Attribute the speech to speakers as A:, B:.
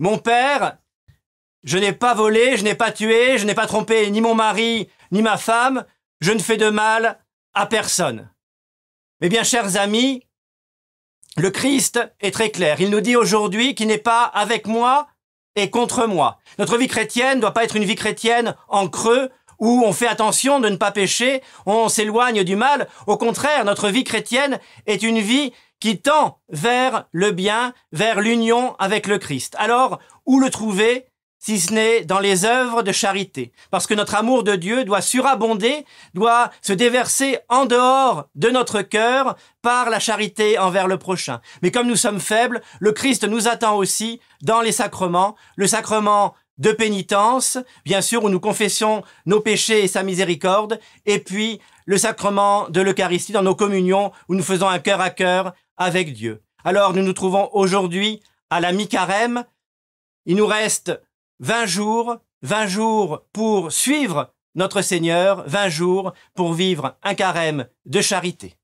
A: Mon père, je n'ai pas volé, je n'ai pas tué, je n'ai pas trompé ni mon mari, ni ma femme, je ne fais de mal à personne. Mais bien, chers amis, le Christ est très clair. Il nous dit aujourd'hui qu'il n'est pas avec moi et contre moi. Notre vie chrétienne ne doit pas être une vie chrétienne en creux où on fait attention de ne pas pécher, on s'éloigne du mal. Au contraire, notre vie chrétienne est une vie qui tend vers le bien, vers l'union avec le Christ. Alors, où le trouver si ce n'est dans les œuvres de charité Parce que notre amour de Dieu doit surabonder, doit se déverser en dehors de notre cœur par la charité envers le prochain. Mais comme nous sommes faibles, le Christ nous attend aussi dans les sacrements, le sacrement de pénitence, bien sûr, où nous confessions nos péchés et sa miséricorde, et puis le sacrement de l'Eucharistie dans nos communions, où nous faisons un cœur à cœur avec Dieu. Alors nous nous trouvons aujourd'hui à la mi-carême. Il nous reste 20 jours, 20 jours pour suivre notre Seigneur, 20 jours pour vivre un carême de charité.